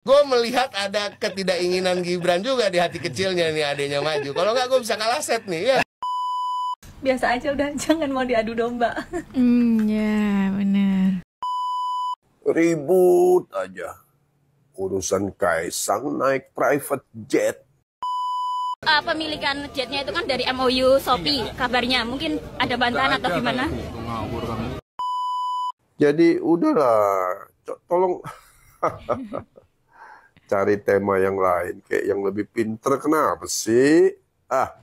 Gue melihat ada ketidakinginan Gibran juga di hati kecilnya nih adanya maju. Kalau nggak gue bisa kalah set nih. Ya. Biasa aja udah, jangan mau diadu domba. Hmm, ya yeah, benar. Ribut aja. Urusan Kaisang naik private jet. Uh, pemilikan jetnya itu kan dari MOU Shopee iya. kabarnya. Mungkin ada bantahan atau gimana? Kan. Jadi udahlah, tolong cari tema yang lain kayak yang lebih pinter kenapa sih ah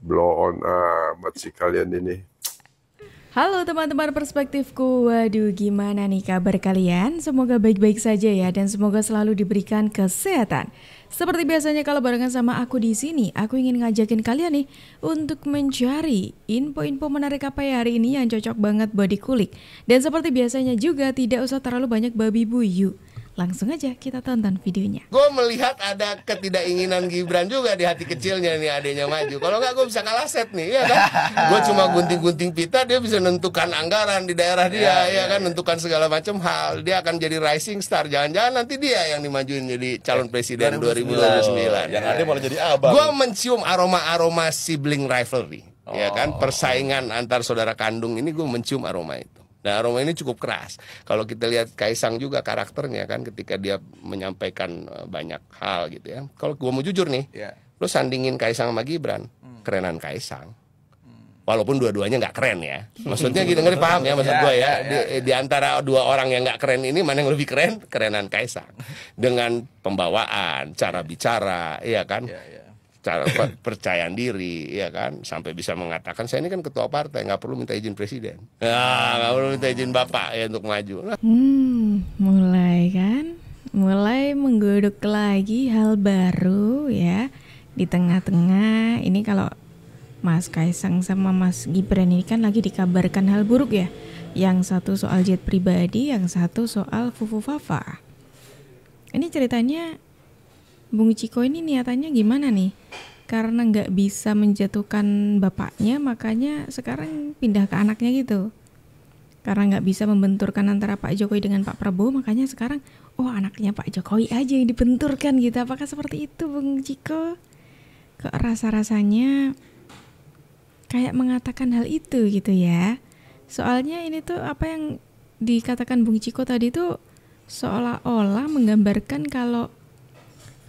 blow on amat sih kalian ini Halo teman-teman perspektifku, waduh gimana nih kabar kalian? Semoga baik-baik saja ya dan semoga selalu diberikan kesehatan. Seperti biasanya kalau barengan sama aku di sini, aku ingin ngajakin kalian nih untuk mencari info-info menarik apa ya hari ini yang cocok banget buat kulik. Dan seperti biasanya juga tidak usah terlalu banyak babi buyu. Langsung aja kita tonton videonya. Gue melihat ada ketidakinginan Gibran juga di hati kecilnya nih adanya maju. Kalau nggak gue bisa kalah set nih, ya kan? Gue cuma gunting-gunting pita, dia bisa menentukan anggaran di daerah dia, ya, ya, yeah, kan? yeah. Iya. segala macam hal. Dia akan jadi rising star. Jangan-jangan nanti dia yang dimajuin jadi calon presiden puluh 2029. Yang ada malah jadi abang. Gue mencium aroma-aroma sibling rivalry. Iya oh. Ya kan persaingan antar saudara kandung ini gue mencium aroma itu. Nah aroma ini cukup keras. Kalau kita lihat Kaisang juga karakternya kan ketika dia menyampaikan eh, banyak hal gitu ya. Kalau gue mau jujur nih, yeah. lo sandingin Kaisang sama Gibran, hmm. kerenan Kaisang. Hmm. Walaupun dua-duanya nggak keren ya, maksudnya gitu ngerti paham ya maksud yeah, gue ya. Yeah, yeah, di, antara dua orang yang nggak keren ini mana yang lebih keren? Kerenan Kaisang dengan pembawaan, cara bicara, iya kan, iya, iya cara percayaan diri ya kan sampai bisa mengatakan saya ini kan ketua partai nggak perlu minta izin presiden ah. nggak nggak perlu minta izin bapak ya untuk maju hmm mulai kan mulai menggoduk lagi hal baru ya di tengah-tengah ini kalau Mas Kaisang sama Mas Gibran ini kan lagi dikabarkan hal buruk ya yang satu soal jet pribadi yang satu soal fufu fafa ini ceritanya Bung Ciko ini niatannya gimana nih? Karena nggak bisa menjatuhkan bapaknya, makanya sekarang pindah ke anaknya gitu. Karena nggak bisa membenturkan antara Pak Jokowi dengan Pak Prabowo, makanya sekarang, oh anaknya Pak Jokowi aja yang dibenturkan gitu. Apakah seperti itu, Bung Ciko? Kok rasa-rasanya kayak mengatakan hal itu gitu ya? Soalnya ini tuh apa yang dikatakan Bung Ciko tadi tuh seolah-olah menggambarkan kalau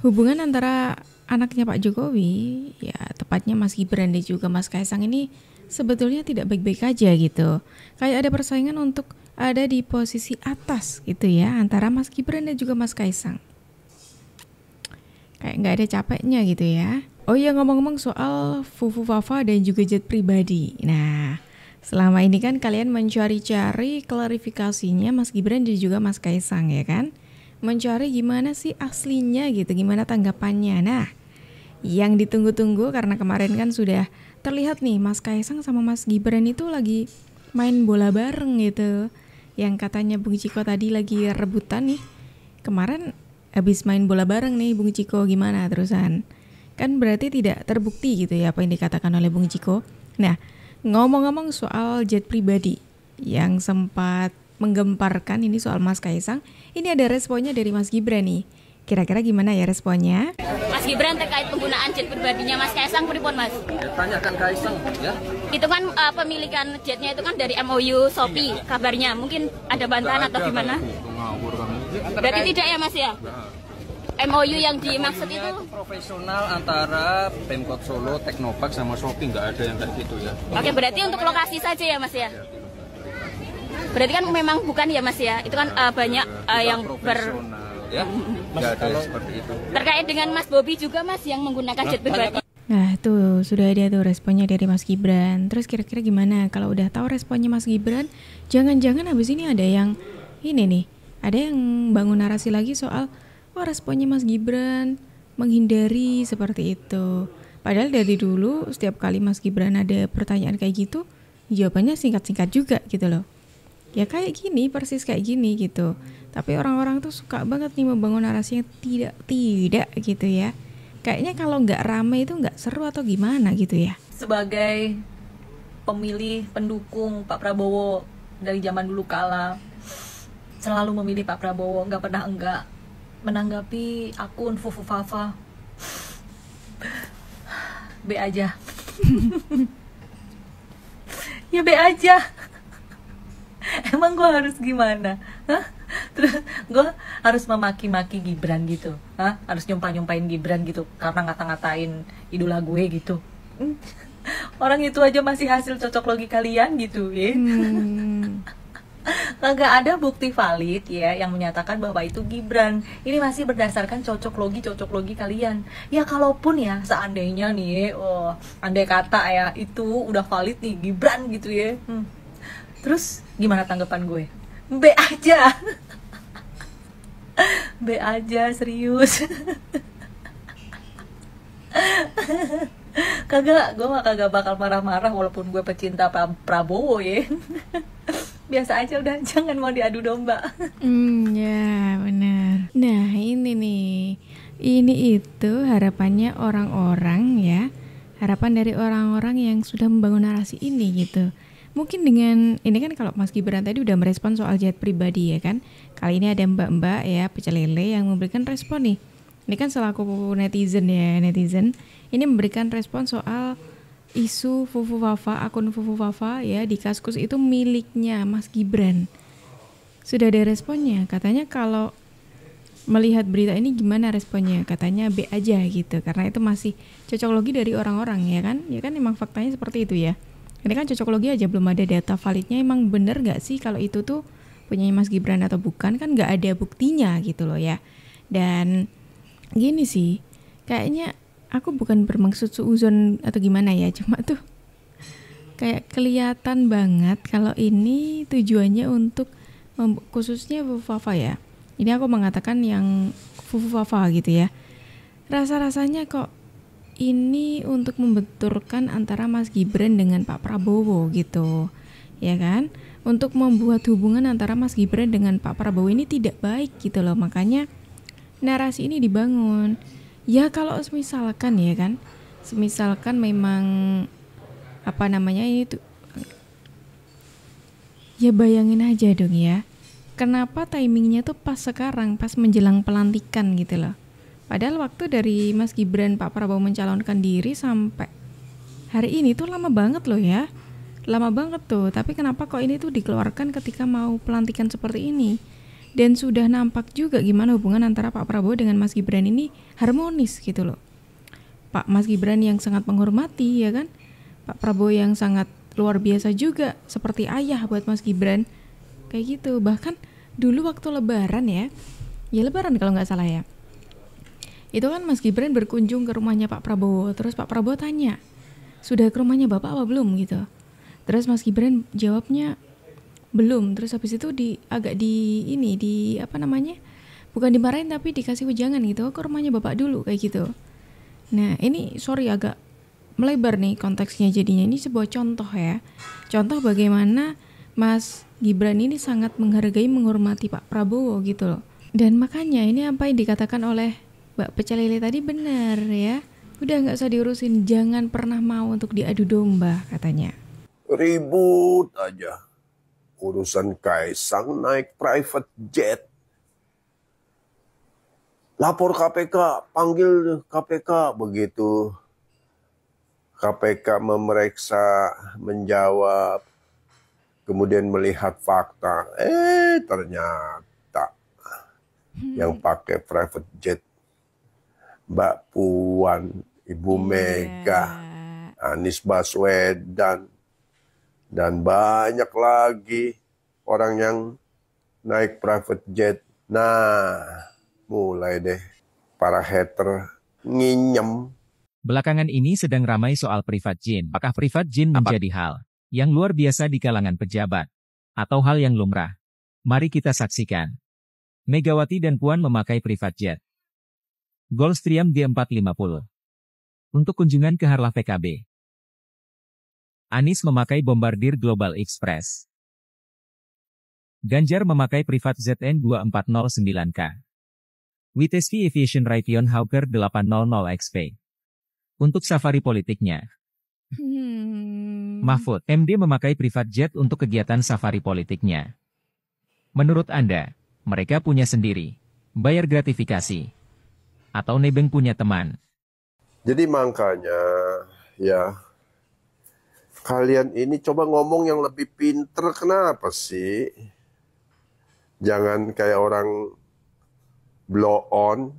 hubungan antara anaknya Pak Jokowi, ya tepatnya Mas Gibran dan juga Mas Kaisang ini sebetulnya tidak baik-baik aja gitu. Kayak ada persaingan untuk ada di posisi atas gitu ya antara Mas Gibran dan juga Mas Kaisang. Kayak nggak ada capeknya gitu ya. Oh iya ngomong-ngomong soal Fufu Fafa dan juga jet pribadi. Nah, selama ini kan kalian mencari-cari klarifikasinya Mas Gibran dan juga Mas Kaisang ya kan? mencari gimana sih aslinya gitu, gimana tanggapannya. Nah, yang ditunggu-tunggu karena kemarin kan sudah terlihat nih Mas Kaisang sama Mas Gibran itu lagi main bola bareng gitu. Yang katanya Bung Ciko tadi lagi rebutan nih. Kemarin habis main bola bareng nih Bung Ciko gimana terusan? Kan berarti tidak terbukti gitu ya apa yang dikatakan oleh Bung Ciko. Nah, ngomong-ngomong soal jet pribadi yang sempat menggemparkan ini soal Mas Kaisang. Ini ada responnya dari Mas Gibran nih. Kira-kira gimana ya responnya? Mas Gibran terkait penggunaan jet pribadinya Mas Kaisang pripun Mas? Ya, tanyakan Kaisang ya. Itu kan uh, pemilikan jetnya itu kan dari MOU Shopee iya. kabarnya. Mungkin ada bantahan atau gimana? Gitu, kan. Berarti tidak ya Mas ya? Nah. MOU yang dimaksud itu? profesional antara Pemkot Solo, Teknopark sama Shopee nggak ada yang kayak gitu ya. Oke, berarti untuk lokasi saja ya Mas ya. ya. Berarti kan memang bukan ya Mas ya. Itu kan uh, banyak uh, yang ber ya. Mas, kalau... seperti itu. Terkait dengan Mas Bobi juga Mas yang menggunakan jet nah, pribadi. Nah tuh sudah ada tuh responnya dari Mas Gibran Terus kira-kira gimana kalau udah tahu responnya Mas Gibran Jangan-jangan habis ini ada yang ini nih Ada yang bangun narasi lagi soal Oh responnya Mas Gibran menghindari seperti itu Padahal dari dulu setiap kali Mas Gibran ada pertanyaan kayak gitu Jawabannya singkat-singkat juga gitu loh ya kayak gini persis kayak gini gitu tapi orang-orang tuh suka banget nih membangun narasi yang tidak tidak gitu ya kayaknya kalau nggak rame itu nggak seru atau gimana gitu ya sebagai pemilih pendukung Pak Prabowo dari zaman dulu kala selalu memilih Pak Prabowo nggak pernah enggak menanggapi akun Fufu Fafa B aja ya B aja emang gue harus gimana terus gue harus memaki-maki Gibran gitu Hah? harus nyumpah-nyumpahin Gibran gitu karena ngata-ngatain idola gue gitu hmm. orang itu aja masih hasil cocok logi kalian gitu ya hmm. ada bukti valid ya yang menyatakan bahwa itu Gibran. Ini masih berdasarkan cocok logi cocok logi kalian. Ya kalaupun ya seandainya nih, oh andai kata ya itu udah valid nih Gibran gitu ya. Hmm terus gimana tanggapan gue B aja B aja serius kagak gue mah kagak bakal marah-marah walaupun gue pecinta pra Prabowo ya biasa aja udah jangan mau diadu domba hmm ya benar nah ini nih ini itu harapannya orang-orang ya harapan dari orang-orang yang sudah membangun narasi ini gitu Mungkin dengan ini kan kalau Mas Gibran tadi udah merespon soal jahit pribadi ya kan. Kali ini ada mbak-mbak ya pecelele yang memberikan respon nih. Ini kan selaku netizen ya netizen. Ini memberikan respon soal isu Fufu Wafa akun Fufu Wafa ya di Kaskus itu miliknya Mas Gibran. Sudah ada responnya. Katanya kalau melihat berita ini gimana responnya? Katanya B aja gitu karena itu masih cocok logi dari orang-orang ya kan? Ya kan emang faktanya seperti itu ya ini kan cocokologi aja belum ada data validnya emang bener gak sih kalau itu tuh punya Mas Gibran atau bukan kan gak ada buktinya gitu loh ya dan gini sih kayaknya aku bukan bermaksud suuzon atau gimana ya cuma tuh kayak kelihatan banget kalau ini tujuannya untuk khususnya Fufafa ya ini aku mengatakan yang Fufafa gitu ya rasa rasanya kok ini untuk membenturkan antara Mas Gibran dengan Pak Prabowo gitu ya kan untuk membuat hubungan antara Mas Gibran dengan Pak Prabowo ini tidak baik gitu loh makanya narasi ini dibangun ya kalau misalkan ya kan semisalkan memang apa namanya ini tuh ya bayangin aja dong ya kenapa timingnya tuh pas sekarang pas menjelang pelantikan gitu loh Padahal waktu dari Mas Gibran Pak Prabowo mencalonkan diri sampai hari ini tuh lama banget loh ya. Lama banget tuh, tapi kenapa kok ini tuh dikeluarkan ketika mau pelantikan seperti ini? Dan sudah nampak juga gimana hubungan antara Pak Prabowo dengan Mas Gibran ini harmonis gitu loh. Pak Mas Gibran yang sangat menghormati ya kan? Pak Prabowo yang sangat luar biasa juga seperti ayah buat Mas Gibran. Kayak gitu. Bahkan dulu waktu lebaran ya. Ya lebaran kalau nggak salah ya itu kan Mas Gibran berkunjung ke rumahnya Pak Prabowo. Terus Pak Prabowo tanya, sudah ke rumahnya Bapak apa belum gitu. Terus Mas Gibran jawabnya belum. Terus habis itu di agak di ini di apa namanya? Bukan dimarahin tapi dikasih wejangan gitu. Oh, ke rumahnya Bapak dulu kayak gitu. Nah, ini sorry agak melebar nih konteksnya jadinya. Ini sebuah contoh ya. Contoh bagaimana Mas Gibran ini sangat menghargai menghormati Pak Prabowo gitu loh. Dan makanya ini apa yang dikatakan oleh Mbak Pecel Lele tadi benar ya. Udah nggak usah diurusin, jangan pernah mau untuk diadu domba katanya. Ribut aja. Urusan Kaisang naik private jet. Lapor KPK, panggil KPK begitu. KPK memeriksa, menjawab, kemudian melihat fakta. Eh, ternyata hmm. yang pakai private jet Mbak Puan, Ibu yeah. Mega, Anies Baswedan, dan banyak lagi orang yang naik private jet. Nah, mulai deh para hater nginyem. Belakangan ini sedang ramai soal private jet. Apakah private jet menjadi hal yang luar biasa di kalangan pejabat? Atau hal yang lumrah? Mari kita saksikan. Megawati dan Puan memakai private jet. Goldstream G450. Untuk kunjungan ke Harlah PKB. Anies memakai Bombardier Global Express. Ganjar memakai privat ZN2409K. WTSV Aviation Raytheon Hawker 800XP. Untuk safari politiknya. Hmm. Mahfud, MD memakai privat jet untuk kegiatan safari politiknya. Menurut Anda, mereka punya sendiri. Bayar gratifikasi atau Nebeng punya teman. Jadi makanya ya kalian ini coba ngomong yang lebih pinter kenapa sih? Jangan kayak orang blow on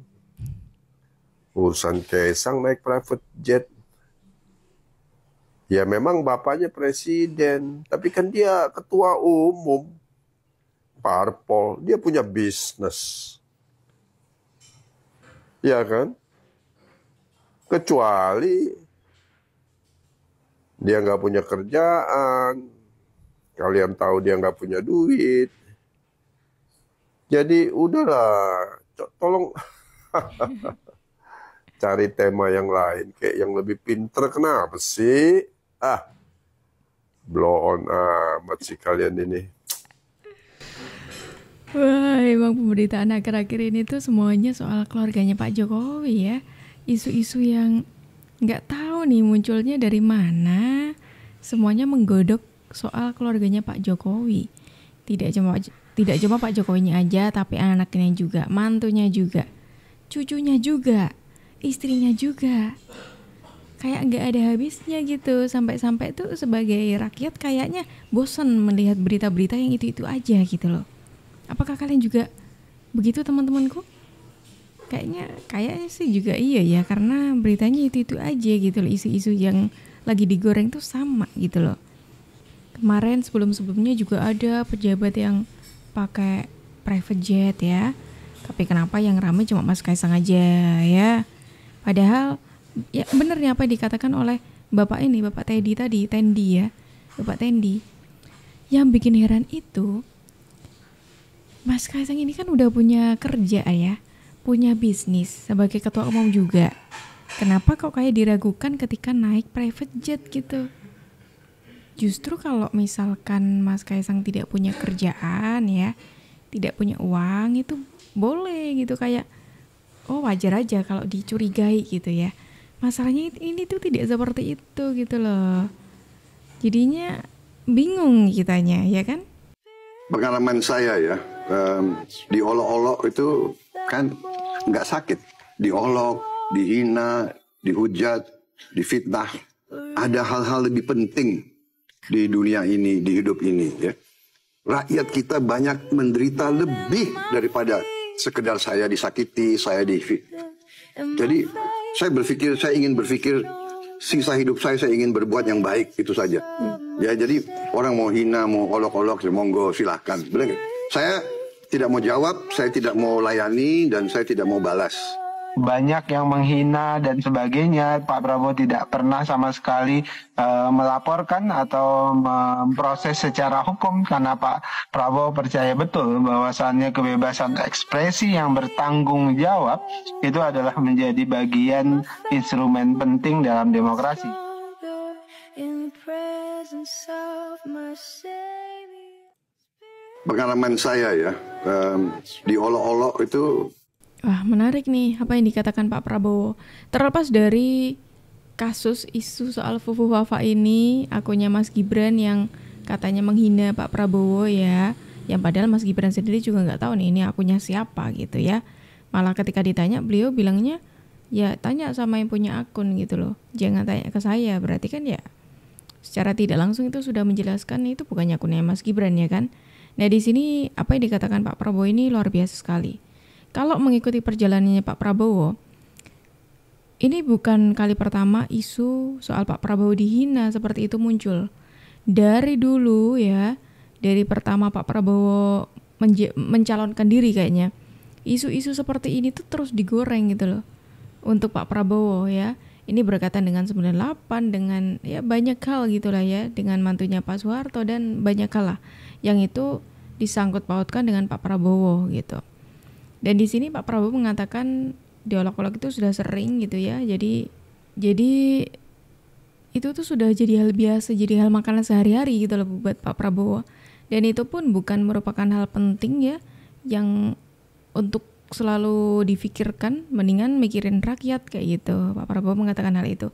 urusan Kaisang naik private jet. Ya memang bapaknya presiden, tapi kan dia ketua umum. Parpol, dia punya bisnis. Ya kan? Kecuali dia nggak punya kerjaan, kalian tahu dia nggak punya duit. Jadi udahlah, tolong cari tema yang lain, kayak yang lebih pinter kenapa sih? Ah, blow on amat sih kalian ini. Wah, emang pemberitaan akhir-akhir ini tuh semuanya soal keluarganya Pak Jokowi ya. Isu-isu yang nggak tahu nih munculnya dari mana. Semuanya menggodok soal keluarganya Pak Jokowi. Tidak cuma tidak cuma Pak Jokowinya aja, tapi anaknya juga, mantunya juga, cucunya juga, istrinya juga. Kayak nggak ada habisnya gitu, sampai-sampai tuh sebagai rakyat kayaknya bosan melihat berita-berita yang itu-itu aja gitu loh. Apakah kalian juga begitu teman-temanku? Kayaknya kayaknya sih juga iya ya karena beritanya itu-itu aja gitu loh isu-isu yang lagi digoreng tuh sama gitu loh. Kemarin sebelum-sebelumnya juga ada pejabat yang pakai private jet ya. Tapi kenapa yang ramai cuma Mas Kaisang aja ya? Padahal ya bener nih apa yang dikatakan oleh Bapak ini, Bapak Teddy tadi, Tendi ya. Bapak Tendi. Yang bikin heran itu Mas Kaisang ini kan udah punya kerja ya, punya bisnis sebagai ketua umum juga. Kenapa kok kayak diragukan ketika naik private jet gitu? Justru kalau misalkan Mas Kaisang tidak punya kerjaan ya, tidak punya uang itu boleh gitu kayak oh wajar aja kalau dicurigai gitu ya. Masalahnya ini tuh tidak seperti itu gitu loh. Jadinya bingung kitanya ya kan? Pengalaman saya ya, um, diolok-olok itu kan nggak sakit. Diolok, dihina, dihujat, difitnah. Ada hal-hal lebih penting di dunia ini, di hidup ini. Ya. Rakyat kita banyak menderita lebih daripada sekedar saya disakiti, saya difit Jadi saya berpikir, saya ingin berpikir sisa hidup saya saya ingin berbuat yang baik itu saja. Ya jadi orang mau hina, mau olok-olok, monggo silahkan. Benar Saya tidak mau jawab, saya tidak mau layani, dan saya tidak mau balas. Banyak yang menghina dan sebagainya. Pak Prabowo tidak pernah sama sekali e, melaporkan atau memproses secara hukum karena Pak Prabowo percaya betul bahwasannya kebebasan ekspresi yang bertanggung jawab itu adalah menjadi bagian instrumen penting dalam demokrasi. Pengalaman saya ya, um, diolok-olok itu Wah menarik nih apa yang dikatakan Pak Prabowo. Terlepas dari kasus isu soal Fufu Wafa ini, akunya Mas Gibran yang katanya menghina Pak Prabowo ya, yang padahal Mas Gibran sendiri juga nggak tahu nih ini akunya siapa gitu ya. Malah ketika ditanya beliau bilangnya ya tanya sama yang punya akun gitu loh, jangan tanya ke saya. Berarti kan ya secara tidak langsung itu sudah menjelaskan nah, itu bukannya akunnya Mas Gibran ya kan? Nah, di sini apa yang dikatakan Pak Prabowo ini luar biasa sekali. Kalau mengikuti perjalanannya Pak Prabowo, ini bukan kali pertama isu soal Pak Prabowo dihina seperti itu muncul. Dari dulu ya, dari pertama Pak Prabowo mencalonkan diri kayaknya, isu-isu seperti ini tuh terus digoreng gitu loh. Untuk Pak Prabowo ya, ini berkaitan dengan 98, dengan ya banyak hal gitulah ya, dengan mantunya Pak Soeharto dan banyak hal lah yang itu disangkut pautkan dengan Pak Prabowo gitu. Dan di sini Pak Prabowo mengatakan diolok-olok itu sudah sering gitu ya. Jadi jadi itu tuh sudah jadi hal biasa, jadi hal makanan sehari-hari gitu loh buat Pak Prabowo. Dan itu pun bukan merupakan hal penting ya yang untuk selalu difikirkan, mendingan mikirin rakyat kayak gitu. Pak Prabowo mengatakan hal itu.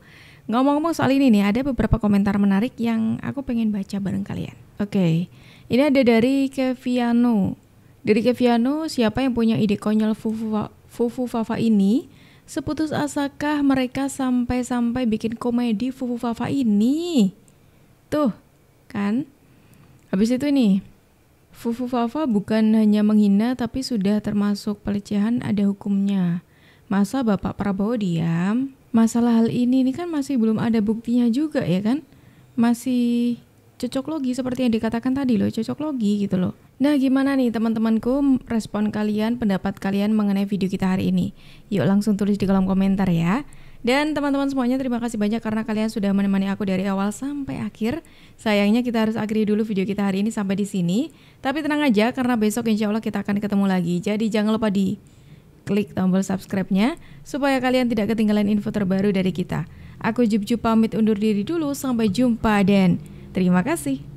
Ngomong-ngomong soal ini nih, ada beberapa komentar menarik yang aku pengen baca bareng kalian. Oke, okay. ini ada dari Keviano. Dari Keviano, siapa yang punya ide konyol Fufu, Fufu Fafa ini? Seputus asakah mereka sampai-sampai bikin komedi Fufu Fafa ini? Tuh, kan? Habis itu nih, Fufu Fafa bukan hanya menghina tapi sudah termasuk pelecehan ada hukumnya. Masa Bapak Prabowo diam? masalah hal ini ini kan masih belum ada buktinya juga ya kan masih cocok logi seperti yang dikatakan tadi loh cocok logi gitu loh nah gimana nih teman-temanku respon kalian pendapat kalian mengenai video kita hari ini yuk langsung tulis di kolom komentar ya dan teman-teman semuanya terima kasih banyak karena kalian sudah menemani aku dari awal sampai akhir. Sayangnya kita harus akhiri dulu video kita hari ini sampai di sini. Tapi tenang aja karena besok insya Allah kita akan ketemu lagi. Jadi jangan lupa di klik tombol subscribe-nya supaya kalian tidak ketinggalan info terbaru dari kita. Aku Jupju pamit undur diri dulu, sampai jumpa dan terima kasih.